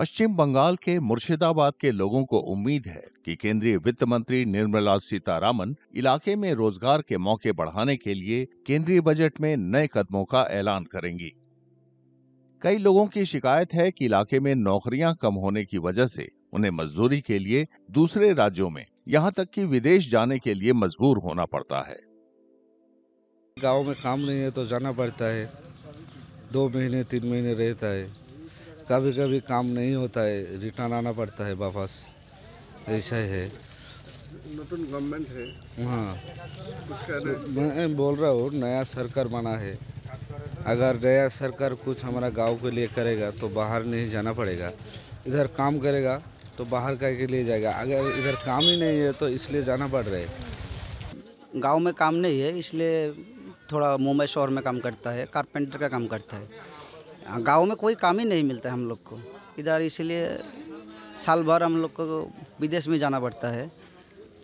पश्चिम बंगाल के मुर्शिदाबाद के लोगों को उम्मीद है कि केंद्रीय वित्त मंत्री निर्मला सीतारामन इलाके में रोजगार के मौके बढ़ाने के लिए केंद्रीय बजट में नए कदमों का ऐलान करेंगी कई लोगों की शिकायत है कि इलाके में नौकरियां कम होने की वजह से उन्हें मजदूरी के लिए दूसरे राज्यों में यहाँ तक कि विदेश जाने के लिए मजबूर होना पड़ता है गांव में काम नहीं है तो जाना पड़ता है दो महीने तीन महीने रहता है कभी कभी काम नहीं होता है रिटर्न आना पड़ता है वापस ऐसा है नतून गवर्नमेंट है हाँ मैं बोल रहा हूँ नया सरकार बना है अगर नया सरकार कुछ हमारा गांव के लिए करेगा तो बाहर नहीं जाना पड़ेगा इधर काम करेगा तो बाहर का के लिए जाएगा अगर इधर काम ही नहीं है तो इसलिए जाना पड़ रहा है गाँव में काम नहीं है इसलिए थोड़ा मुंबई शहर में काम करता है कारपेंटर का काम करता है हाँ, गांव में कोई काम ही नहीं मिलता हम लोग को इधर इसलिए साल भर हम लोग को विदेश में जाना पड़ता है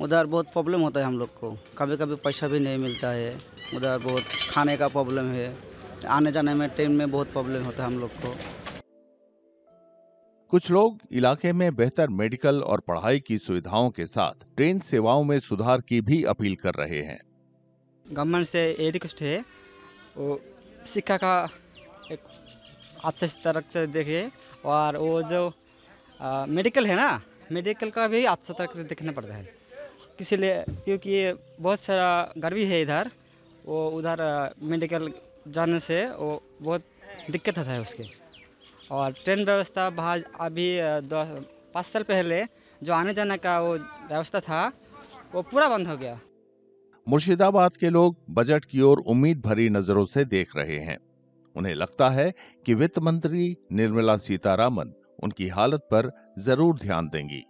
उधर बहुत प्रॉब्लम होता है हम लोग को कभी कभी पैसा भी नहीं मिलता है उधर बहुत खाने का प्रॉब्लम है आने जाने में ट्रेन में बहुत प्रॉब्लम होता है हम लोग को कुछ लोग इलाके में बेहतर मेडिकल और पढ़ाई की सुविधाओं के साथ ट्रेन सेवाओं में सुधार की भी अपील कर रहे हैं गवर्नमेंट से ये रिक्वेस्ट है वो शिक्षा का एक अच्छे से तरह से देखिए और वो जो आ, मेडिकल है ना मेडिकल का भी अच्छा तरह से देखना पड़ता है किसी लिए क्योंकि बहुत सारा गर्मी है इधर वो उधर मेडिकल जाने से वो बहुत दिक्कत होता है उसके और ट्रेन व्यवस्था बाहर अभी दो पाँच साल पहले जो आने जाने का वो व्यवस्था था वो पूरा बंद हो गया मुर्शिदाबाद के लोग बजट की ओर उम्मीद भरी नजरों से देख रहे हैं उन्हें लगता है कि वित्त मंत्री निर्मला सीतारामन उनकी हालत पर जरूर ध्यान देंगी